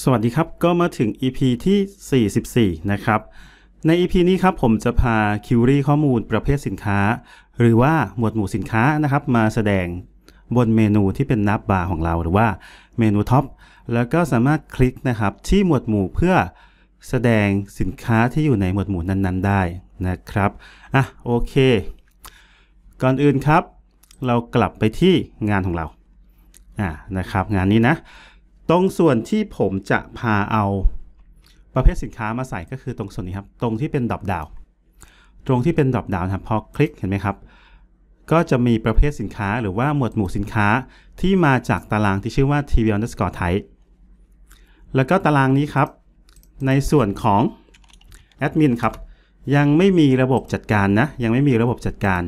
สวัสดีครับก็มาถึง EP ที่ 44 นะครับใน EP นี้ครับผมจะพาคิวรี่ข้อมูลประเภทสินค้า หรือว่าหมวดหมู่สินค้านะครับ มาแสดงบนเมนูที่เป็นนับบาร์ของเราหรือว่าเมนูท็อปแล้วก็สามารถคลิกนะครับที่หมวดหมู่เพื่อแสดงสินค้าที่อยู่ในหมวดหมู่นั้น ๆ ได้นะครับอ่ะโอเค ก่อนอื่นครับ เรากลับไปที่งานของเราอ่านะครับ งานนี้นะตรงส่วนที่ผมจะพาเอา ประเภทสินค้ามาใส่ก็คือตรงส่วนนี้ครับตรงที่เป็นดอกดาวตรงที่เป็นดอกดาวครับพอคลิกเห็นไหมครับ ก็จะมีประเภทสินค้าหรือว่าหมวดหมู่สินค้าที่มาจากตารางที่ชื่อว่า tv underscore type แล้วก็ตารางนี้ครับในส่วนของแอดมินครับ ยังไม่มีระบบจัดการนะยังไม่มีระบบจัดการ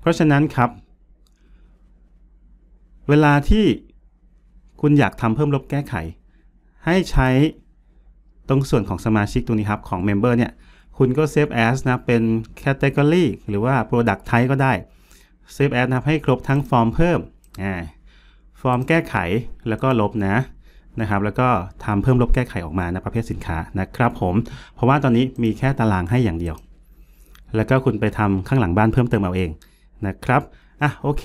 เพราะฉะนั้นครับ เวลาที่คุณอยากทำเพิ่มลบแก้ไขให้ใช้ตรงส่วนของสมาชิกตัวนี้ครับของ Member เนี่ย คุณก็ Save As นะเป็น Category หรือว่า Product Type ก็ได้ Save As นะให้ครบทั้งฟอร์มเพิ่มอ่าฟอร์มแก้ไขแล้วก็ลบนะนะครับ แล้วก็ทำเพิ่มลบแก้ไขออกมานะประเภทสินค้านะครับผม เพราะว่าตอนนี้มีแค่ตารางให้อย่างเดียว แล้วก็คุณไปทำข้างหลังบ้านเพิ่มเติมเอาเองนะครับอ่ะโอเค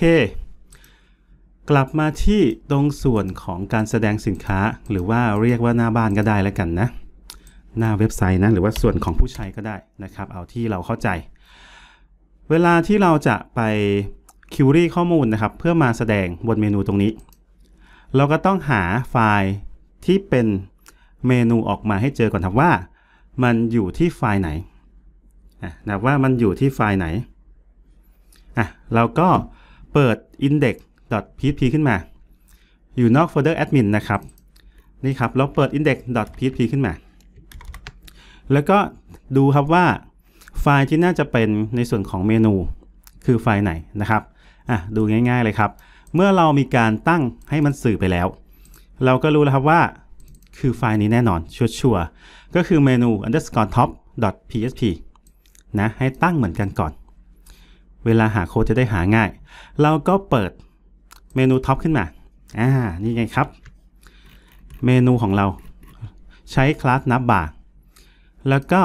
กลับมาที่ตรงส่วนของการแสดงสินค้า หรือว่าเรียกว่าหน้าบ้านก็ได้แล้วกันนะหน้าเว็บไซต์นะหรือว่าส่วนของผู้ใช้ก็ได้นะครับ เอาที่เราเข้าใจ เวลาที่เราจะไปคิวรี่ข้อมูลนะครับ เพื่อมาแสดงบนเมนูตรงนี้ เราก็ต้องหาไฟล์ที่เป็นเมนูออกมาให้เจอก่อนครับว่ามันอยู่ที่ไฟล์ไหนนะว่ามันอยู่ที่ไฟล์ไหนอ่ะเราก็เปิด Index .php ขึ้นมา อยู่นอกโฟลเดอร์ admin นะครับ นี่ครับ เราเปิด index.php ขึ้นมา แล้วก็ดูครับว่าไฟล์ที่น่าจะเป็นในส่วนของเมนู คือไฟล์ไหนนะครับอ่ะดูง่ายๆเลยครับ เมื่อเรามีการตั้งให้มันสื่อไปแล้ว เราก็รู้แล้วครับว่า คือไฟล์นี้แน่นอน ชัวร์ๆก็คือเมนู underscore top .php นะให้ตั้งเหมือนกันก่อน เวลาหาโค้ดจะได้หาง่าย เราก็เปิดเมนูท็อปขึ้นมา อ่า นี่ไงครับ เมนูของเราใช้คลาสนับบาร์ แล้วก็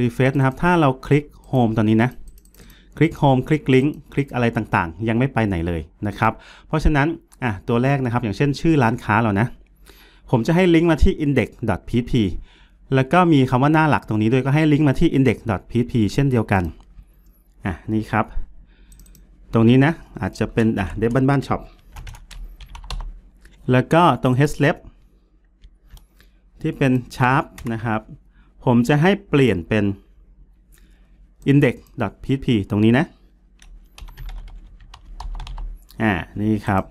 รีเฟซนะครับ ถ้าเราคลิกโฮมตอนนี้นะ คลิกโฮม คลิกลิงก์ คลิกอะไรต่างๆ ยังไม่ไปไหนเลยนะครับ เพราะฉะนั้น อ่ะ ตัวแรกนะครับ อย่างเช่นชื่อร้านค้าเรานะ ผมจะให้ลิงก์มาที่ index.php แล้วก็มีคำว่าหน้าหลักตรงนี้ด้วย ก็ให้ลิงก์มาที่ index.php เช่นเดียวกัน อ่ะ นี่ครับ ตรงนี้นะ อาจจะเป็น อ่ะ เดบบ้านบ้านช็อปแล้วก็ตรง h l e f ที่เป็น sharp นะครับ ผมจะให้เปลี่ยนเป็น index.php ตรงนี้นะ อ่า นี่ครับ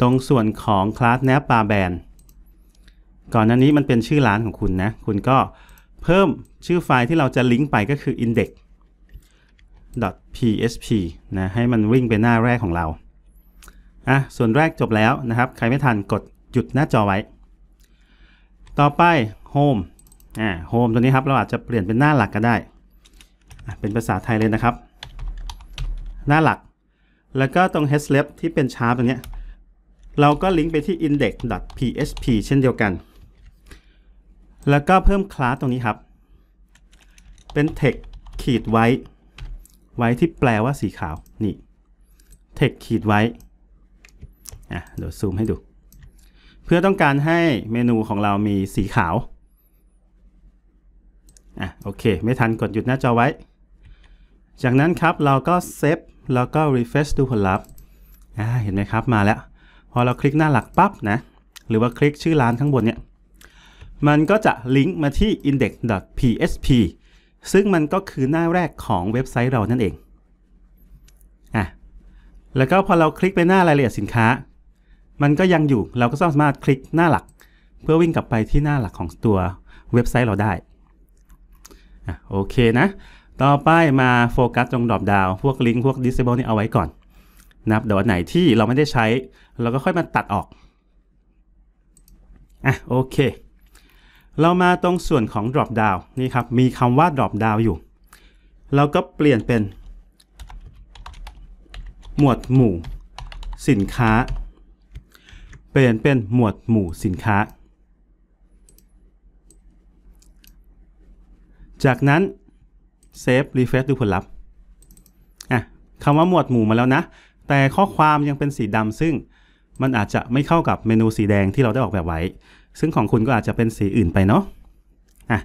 ตรงส่วนของคลาสแนปปาแบน ก่อนหน้านี้มันเป็นชื่อร้านของคุณนะ คุณก็เพิ่มชื่อไฟล์ที่เราจะลิงก์ไปก็คือ index.php นะ ให้มันวิ่งไปหน้าแรกของเราอ่ะ ส่วนแรกจบแล้วนะครับ ใครไม่ทันกดหยุดหน้าจอไว้ ต่อไป Home อ่า Home ตัวนี้ครับ เราอาจจะเปลี่ยนเป็นหน้าหลักก็ได้อ่เป็นภาษาไทยเลยนะครับ หน้าหลัก แล้วก็ตรง h l e f ที่เป็นชาร์ปตรงนี้ เราก็ลิงก์ไปที่ index.php เช่นเดียวกัน แล้วก็เพิ่มคลาสตรงนี้ครับ เป็น text ขีดไว้ ไว้ที่แปลว่าสีขาวนี่ text ขีดไว้่ะเดี๋ยวซูมให้ดู เพื่อต้องการให้เมนูของเรามีสีขาวอ่ะโอเคไม่ทันกดหยุดหน้าจอไว้ จากนั้นครับเราก็เซฟแล้วก็รีเฟรชดูผลลัพธ์อ่าเห็นไหมครับมาแล้ว พอเราคลิกหน้าหลักปั๊บนะหรือว่าคลิกชื่อร้านข้างบนเนี่ยมันก็จะลิงก์มาที่ index.php ซึ่งมันก็คือหน้าแรกของเว็บไซต์เรานั่นเองอ่ะแล้วก็พอเราคลิกไปหน้ารายละเอียดสินค้ามันก็ยังอยู่ เราก็สามารถคลิกหน้าหลัก เพื่อวิ่งกลับไปที่หน้าหลักของตัวเว็บไซต์เราได้ โอเคนะ ต่อไปมาโฟกัสตรงดรอปดาวพวกลิงก์พวก disable นี่เอาไว้ก่อนนะับเดี๋ยวไหนที่เราไม่ได้ใช้ เราก็ค่อยมาตัดออกอ่ะโอเค เรามาตรงส่วนของ drop down นี่ครับ มีคำว่า drop down อยู่ เราก็เปลี่ยนเป็น หมวดหมู่ สินค้าเปลี่ยนเป็นหมวดหมู่สินค้า จากนั้นเซฟรีเฟรชดูผลลัพธ์อ่ะคำว่าหมวดหมู่มาแล้ว นะ แต่ข้อความยังเป็นสีดำซึ่งมันอาจจะไม่เข้ากับเมนูสีแดงที่เราได้ออกแบบไว้ ซึ่งของคุณก็อาจจะเป็นสีอื่นไปเนาะอ่ะ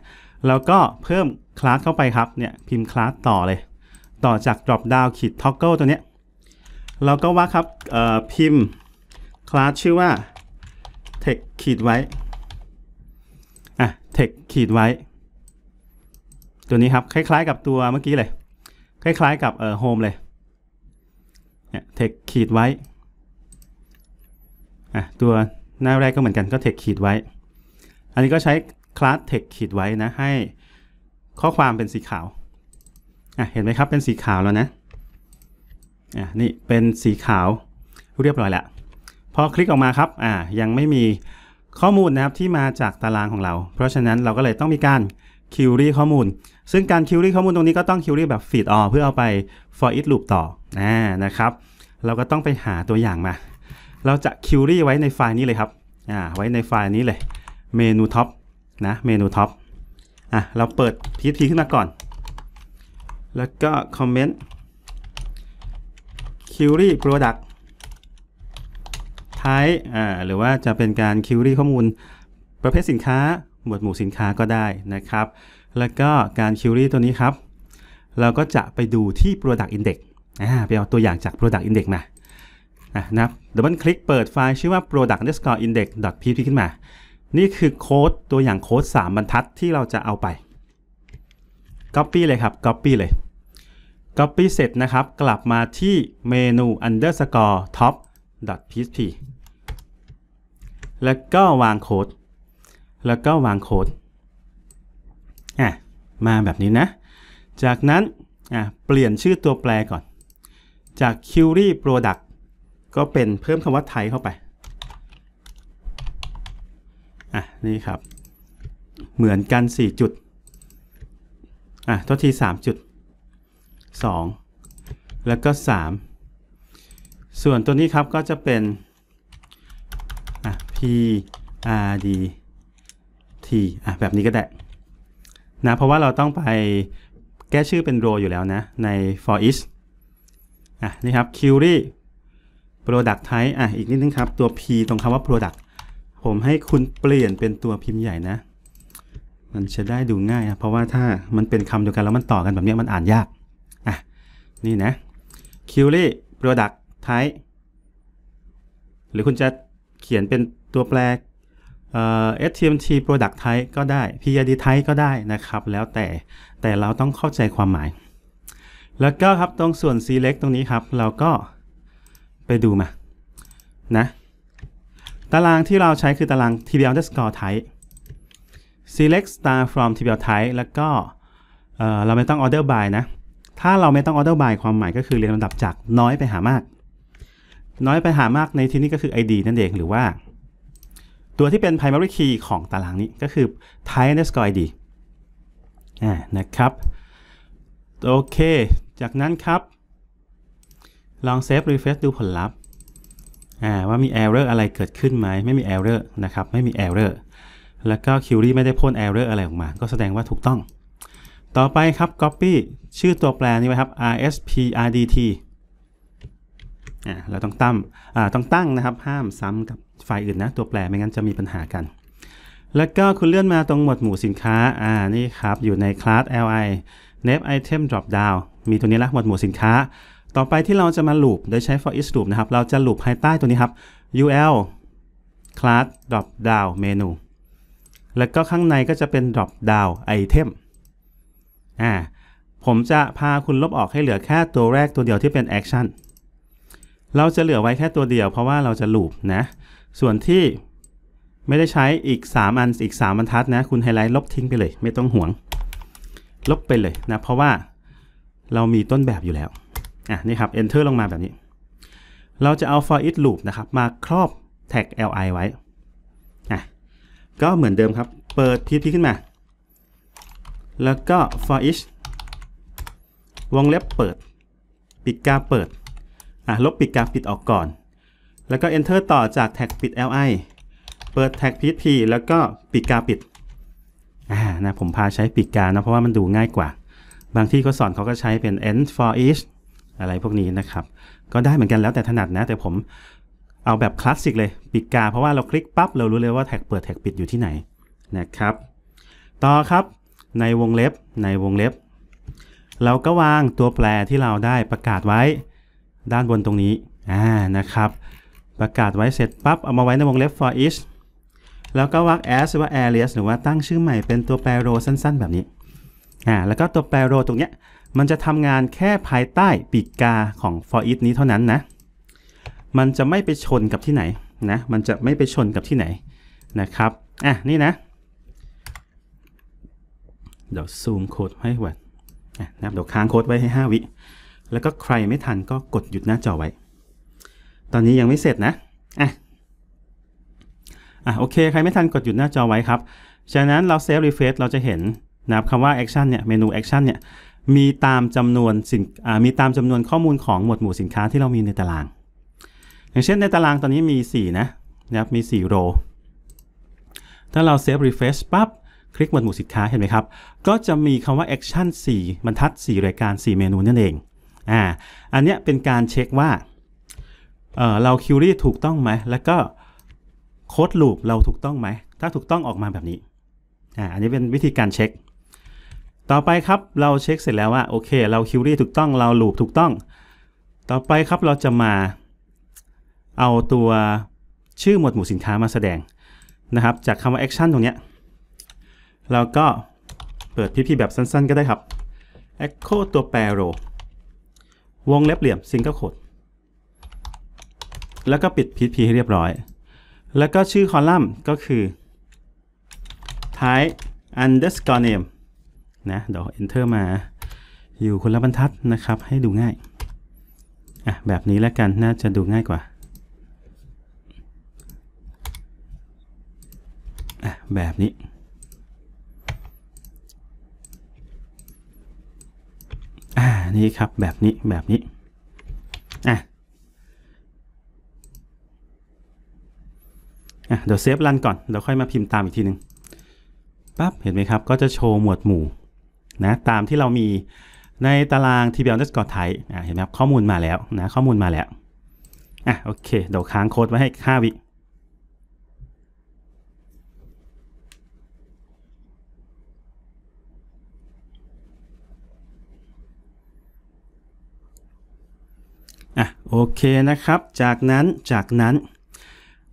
แล้วก็เพิ่ม คลาส เข้าไปครับ เนี่ยพิมพ์ คลาส ต่อเลย ต่อจาก drop down ขีด toggle ตัวเนี้ยแล้วก็ว่าครับพิมพ์คลาสชื่อว่า text ขีดไว้ อ่ะ text ขีดไว้ ตัวนี้ครับคล้ายๆกับตัวเมื่อกี้เลย คล้ายๆกับเอ่อ home เลย เนี่ย text ขีดไว้ อ่ะตัวหน้าแรกก็เหมือนกันก็ text ขีดไว้ อันนี้ก็ใช้คลาส text ขีดไว้นะให้ข้อความเป็นสีขาว อ่ะเห็นไหมครับเป็นสีขาวแล้วนะ อ่ะนี่เป็นสีขาวเรียบร้อยแล้วพอคลิกออกมาครับ อ่า ยังไม่มีข้อมูลนะครับที่มาจากตารางของเรา เพราะฉะนั้นเราก็เลยต้องมีการคิวรี่ข้อมูล ซึ่งการคิวรี่ข้อมูลตรงนี้ก็ต้องคิวรี่แบบ feed all เพื่อเอาไป for each loop ต่ออ่านะครับ เราก็ต้องไปหาตัวอย่างมา เราจะคิวรี่ไว้ในไฟล์นี้เลยครับ อ่า ไว้ในไฟล์นี้เลย เมนูท็อปนะ เมนูท็อป อ่ะเราเปิด p ทีขึ้นมาก่อน แล้วก็คอมเมนต์คิวรีโปรดัก t ไทป์หรือว่าจะเป็นการคิวรี่ข้อมูลประเภทสินค้าหมวดหมู่สินค้าก็ได้นะครับ แล้วก็การคิวรี่ตัวนี้ครับ เราก็จะไปดูที่ product index อ่าไปเอาตัวอย่างจาก product index มานะเดี๋ดับเบิลคลิกเปิดไฟล์ชื่อว่า product underscore index pp ขึ้นมา นี่คือโค้ดตัวอย่างโค้ด3บรรทัดที่เราจะเอาไป Copy เลยครับ Copy เลย Copy เสร็จนะครับ กลับมาที่เมนู underscore top .php แล้วก็วางโค้ด แล้วก็วางโค้ด อ่ะ มาแบบนี้นะ จากนั้น อ่ะ เปลี่ยนชื่อตัวแปรก่อน จาก query product ก็เป็นเพิ่มคำว่าไทยเข้าไป อ่ะ นี่ครับ เหมือนกัน 4 จุด อ่ะทษที 3 จุด 2 แล้วก็ 3 ส่วนตัวนี้ครับก็จะเป็น p r d t อ่ะแบบนี้ก็ได้นะเพราะว่าเราต้องไปแก้ชื่อเป็นโรอยู่แล้วนะ ใน for each อ่ะนี่ครับ query product type อ่ะอีกนิดนึงครับ ตัว p ตรงคำว่า product ผมให้คุณเปลี่ยนเป็นตัวพิมพ์ใหญ่นะ มันจะได้ดูง่ายนะเพราะว่าถ้ามันเป็นคำเดียวกัน แล้วมันต่อกันแบบนี้มันอ่านยาก อ่ะนี่นะ query product type หรือคุณจะเขียนเป็นตัวแปร STMT product type ก็ได้ PID type ก็ได้นะครับ แล้วแต่แต่เราต้องเข้าใจความหมาย แล้วก็ครับ ตรงส่วน select ตรงนี้ครับ เราก็ไปดูมานะตารางที่เราใช้คือตาราง tbl underscore type select star from tbl type แล้วก็เเราไม่ต้อง order by นะ ถ้าเราไม่ต้อง order by ความหมายก็คือ เรียงลำดับจากน้อยไปหามาก น้อยไปหามากในที่นี้ก็คือ id นั่นเองหรือว่าตัวที่เป็น primary key ของตารางนี้ก็คือ type n e s c o id นะครับ โอเค จากนั้นครับ ลอง save refresh ดูผลลัพธ์ว่ามี error อะไรเกิดขึ้นไหมไม่มี error นะครับ ไม่มี error แล้วก็ query ไม่ได้พ่น error อะไรออกมา ก็แสดงว่าถูกต้อง ต่อไปครับ copy ชื่อตัวแปรนี้ไว้ครับ rsprdt เราต้องตั้มต้องตั้งนะครับ ห้ามซ้ำกับไฟายอื่นนะ ตัวแปรไม่งั้นจะมีปัญหากัน แล้วก็คุณเลื่อนมาตรงหมวดหมู่สินค้า อ่านี่ครับ อยู่ในคลาส li nav item drop down มีตัวนี้ละ หมวดหมู่สินค้า ต่อไปที่เราจะมาลูปโดยใช้ for each loop นะครับ เราจะลูปภายใต้ตัวนี้ครับ ul class drop down menu แล้วก็ข้างในก็จะเป็น drop down item อ่า ผมจะพาคุณลบออกให้เหลือแค่ตัวแรกตัวเดียวที่เป็น action เราจะเหลือไว้แค่ตัวเดียว เพราะว่าเราจะลูปนะส่วนที่ไม่ได้ใช้อีก 3 อัน อีก3บรรทัดนะคุณไฮไลท์ลบทิ้งไปเลย ไม่ต้องห่วงลบไปเลยนะ เพราะว่าเรามีต้นแบบอยู่แล้วอ่ะนี่ครับ enter ลงมาแบบนี้ เราจะเอา for each loop นะครับมาครอบแท็ก li ไว้อ่ะก็เหมือนเดิมครับ เปิด p ี p ขึ้นมา แล้วก็ for each วงเล็บเปิด ปิดกาเปิดอ่ะลบปิดกาปิดออกก่อนแล้วก็ enter ต่อจากแท็กปิด li เปิดแท็ก php แล้วก็ปิดกาปิด อ่า นะ ผมพาใช้ปิดกานะ เพราะว่ามันดูง่ายกว่า บางที่เขาสอนเขาก็ใช้เป็น end for each อะไรพวกนี้นะครับ ก็ได้เหมือนกันแล้วแต่ถนัดนะ แต่ผมเอาแบบคลาสสิกเลย ปิดกาเพราะว่าเราคลิกปั๊บ เรารู้เลยว่าแท็กเปิดแท็กปิดอยู่ที่ไหน นะครับ ต่อครับ ในวงเล็บ ในวงเล็บ เราก็วางตัวแปรที่เราได้ประกาศไว้ ด้านบนตรงนี้ อ่า นะครับประกาศไว้เสร็จปั๊บ เอามาไว้ในวงเล็บ for each แล้วก็วัก as หรือว่า alias หรือว่าตั้งชื่อใหม่เป็นตัวแปรโรสั้นๆ แบบนี้ อ่า แล้วก็ตัวแปรโรตรงเนี้ยมันจะทำงานแค่ภายใต้ปีกกาของ for each นี้เท่านั้นนะ มันจะไม่ไปชนกับที่ไหนนะ มันจะไม่ไปชนกับที่ไหน นะครับ อ่ะ นี่นะ เดี๋ยวซูมโค้ดให้วัดนะเดี๋ยวค้างโค้ดไว้ให้5วิ แล้วก็ใครไม่ทันก็กดหยุดหน้าจอไว้ตอนนี้ยังไม่เสร็จนะอ่ะอ่ะโอเค ใครไม่ทันกดหยุดหน้าจอไว้ครับ ฉะนั้นเราเซฟรีเฟซเราจะเห็นนะครับคำว่าแอคชั่นเนี่ยเมนูแอคชั่นเนี่ยมีตามจำนวนสินมีตามจำนวนข้อมูลของหมวดหมู่สินค้าที่เรามีในตาราง อย่างเช่นในตารางตอนนี้มี 4 นะนะครับมี 4 โร ถ้าเราเซฟรีเฟซปั๊บคลิกหมวดหมู่สินค้า เห็นไหมครับ ก็จะมีคำว่า Action 4บรรทัด 4 รายการ 4 เมนูนั่นเอง อ่าอันเนี้ยเป็นการเช็คว่าเราคิวรี่ถูกต้องไหมแล้วก็โค้ดลูปเราถูกต้องไหมถ้าถูกต้องออกมาแบบนี้อ่าอันนี้เป็นวิธีการเช็คต่อไปครับเราเช็คเสร็จแล้วว่าโอเคเราคิวรี่ถูกต้องเราลูปถูกต้อง ต่อไปครับเราจะมาเอาตัวชื่อหมวดหมู่สินค้ามาแสดงนะครับจากคำว่า action ตรงเนี้ยเราก็เปิดพพีแบบสั้น ๆ ก็ได้ครับ echo ตัวแปรโร วงเล็บเหลี่ยม single ลโ o t e แล้วก็ปิดพี p พีให้เรียบร้อย แล้วก็ชื่อคอลัมน์ก็คือ type underscore name นะเดี๋ยว enter มาอยู่คนละบรรทัดนะครับ ให้ดูง่าย อ่ะแบบนี้แล้วกันน่าจะดูง่ายกว่า อ่ะแบบนี้ อ่านี่ครับแบบนี้แบบนี้ อ่ะเดี๋ยวเซฟรันก่อนเราค่อยมาพิมพ์ตามอีกทีหนึ่งปั๊บเห็นไหมครับก็จะโชว์หมวดหมู่นะตามที่เรามีในตาราง t b l s c o r e type เห็นไหมครับ ข้อมูลมาแล้วนะข้อมูลมาแล้วอ่ะโอเค เดี๋ยวค้างโค้ดไว้ให้ 5 วิอ่ะโอเคนะครับ จากนั้นจากนั้น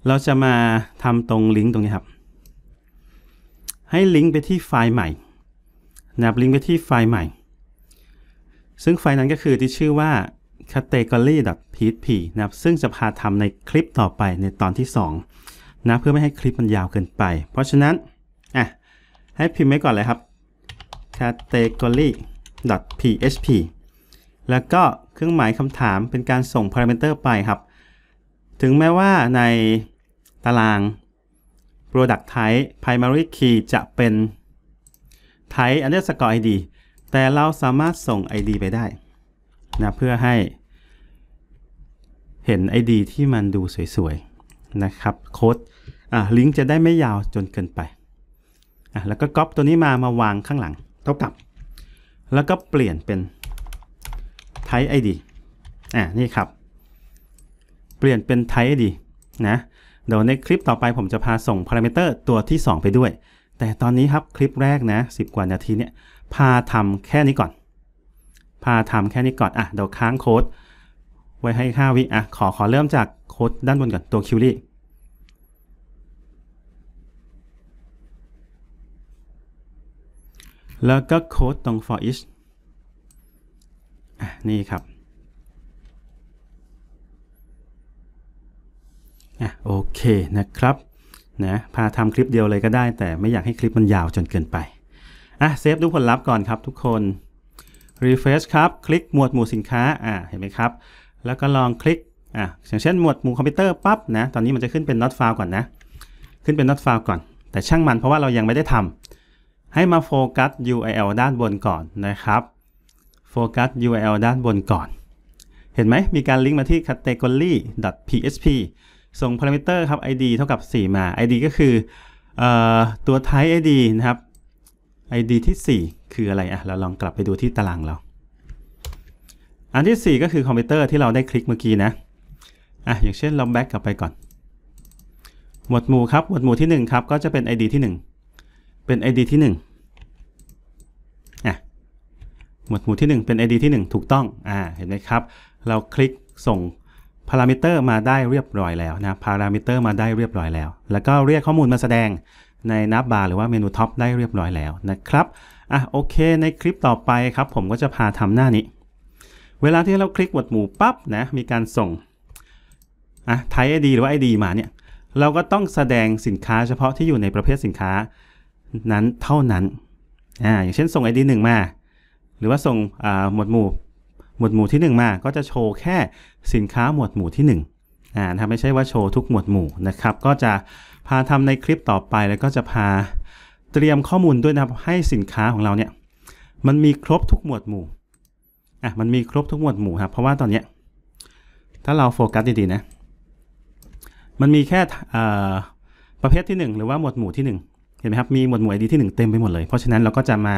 เราจะมาทำตรงลิงก์ตรงนี้ครับ ให้ลิงก์ไปที่ไฟล์ใหม่ นะครับ ลิงก์ไปที่ไฟล์ใหม่ ซึ่งไฟล์นั้นก็คือที่ชื่อว่า category.php นะครับ ซึ่งจะพาทำในคลิปต่อไปในตอนที่ 2 นะเพื่อไม่ให้คลิปมันยาวเกินไป เพราะฉะนั้นอ่ะให้พิมพ์ไว้ก่อนเลยครับ category.php แล้วก็เครื่องหมายคำถามเป็นการส่งพารามิเตอร์ไปครับ ถึงแม้ว่าในตาราง product type primary key จะเป็น type underscore id แต่เราสามารถส่ง id ไปได้นะเพื่อให้ เห็น id ที่มันดูสวย ๆ นะครับโค้ดอ่ะลิงก์จะได้ไม่ยาวจนเกินไปอ่ะแล้วก็ก๊อปตัวนี้มามาวางข้างหลังเท่ากับ แล้วก็เปลี่ยนเป็น type id อ่ะนี่ครับ เปลี่ยนเป็น type id นะเดี๋ยวในคลิปต่อไปผมจะพาส่งพารามิเตอร์ตัวที่ 2 ไปด้วย แต่ตอนนี้ครับคลิปแรกนะ 10 กว่านาทีเนี่ยพาทำแค่นี้ก่อน พาทำแค่นี้ก่อน อ่ะเดี๋ยวค้างโค้ดไว้ให้5วิ อ่ะ ขอขอเริ่มจากโค้ดด้านบนก่อนตัวคิวรี่แล้วก็โค้ดตรง for each อ่ะ นี่ครับอ่ะโอเคนะครับนะพาทำคลิปเดียวเลยก็ได้ แต่ไม่อยากให้คลิปมันยาวจนเกินไปอ่ะเซฟดูผลลัพธ์ก่อนครับทุกคน refresh ครับ คลิกหมวดหมู่สินค้าอ่ะเห็นไหมครับ แล้วก็ลองคลิกอ่ะอย่างเช่นหมวดหมู่คอมพิวเตอร์ปั๊บนะตอนนี้มันจะขึ้นเป็น not f o u n d ก่อนนะ ขึ้นเป็น not f o u n d ก่อน แต่ช่างมันเพราะว่าเรายังไม่ได้ทำให้มาโฟกัส URL ด้านบนก่อนนะครับโฟกัส URL ด้านบนก่อน เห็นไหมมีการลิงก์มาที่ category.php ส่งพารามิเตอร์ครับ id เท่ากับ 4 มา id ก็คืออตัว type id นะครับ id ที่ 4 คืออะไรอ่ะเราลองกลับไปดูที่ตารางเรา อันที่ 4 ก็คือคอมพิวเตอร์ที่เราได้คลิกเมื่อกี้นะอ่ะอย่างเช่นเราแบ็กกลับไปก่อน หมวดหมู่ครับ หมวดหมู่ที่1ครับก็จะเป็น id ที่ 1 เป็น id ที่1หมวดหมู่ที่ 1 เป็น ID ที่ 1 ถูกต้อง อ่า เห็นไหมครับ เราคลิกส่งพารามิเตอร์มาได้เรียบร้อยแล้วนะพารามิเตอร์มาได้เรียบร้อยแล้ว แล้วก็เรียกข้อมูลมาแสดงในนับบาร์หรือว่าเมนูท็อปได้เรียบร้อยแล้วนะครับอ่ะโอเคในคลิปต่อไปครับ ผมก็จะพาทำหน้านี้ เวลาที่เราคลิกหมวดหมู่ปั๊บนะมีการส่งอ่ะไทยไอดีหรือว่าไอดีมาเนี่ย เราก็ต้องแสดงสินค้าเฉพาะที่อยู่ในประเภทสินค้านั้นเท่านั้นอ่าอย่างเช่นส่ง ID 1มาหรือว่าส่งอ่าหมวดหมู่หมวดหมู่ที่ 1 มา ก็จะโชว์แค่สินค้าหมวดหมู่ที่1อ่านะไม่ใช่ว่าโชว์ทุกหมวดหมู่นะครับ ก็จะพาทำในคลิปต่อไปแล้วก็จะพาเตรียมข้อมูลด้วยนะครับให้สินค้าของเราเนี่ยมันมีครบทุกหมวดหมู่อ่ะมันมีครบทุกหมวดหมู่ครับเพราะว่าตอนเนี้ยถ้าเราโฟกัสดี ๆ นะมันมีแค่ประเภทที่ 1 หรือว่าหมวดหมู่ที่ห็นไหมครับ มีหมวดหมู่ดีที่1เต็มไปหมดเลย เพราะฉะนั้น เราก็จะมา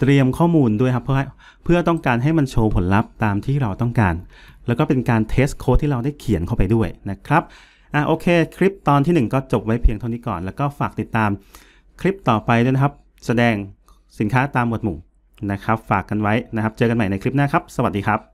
เตรียมข้อมูลด้วยครับเพื่อเพื่อต้องการให้มันโชว์ผลลัพธ์ตามที่เราต้องการ แล้วก็เป็นการเทสโค้ดที่เราได้เขียนเข้าไปด้วยนะครับ อ่ะโอเค คลิปตอนที่ 1 ก็จบไว้เพียงเท่านี้ก่อน แล้วก็ฝากติดตามคลิปต่อไปด้วยนะครับ แสดงสินค้าตามหมวดหมู่นะครับฝากกันไว้นะครับ เจอกันใหม่ในคลิปหน้าครับ สวัสดีครับ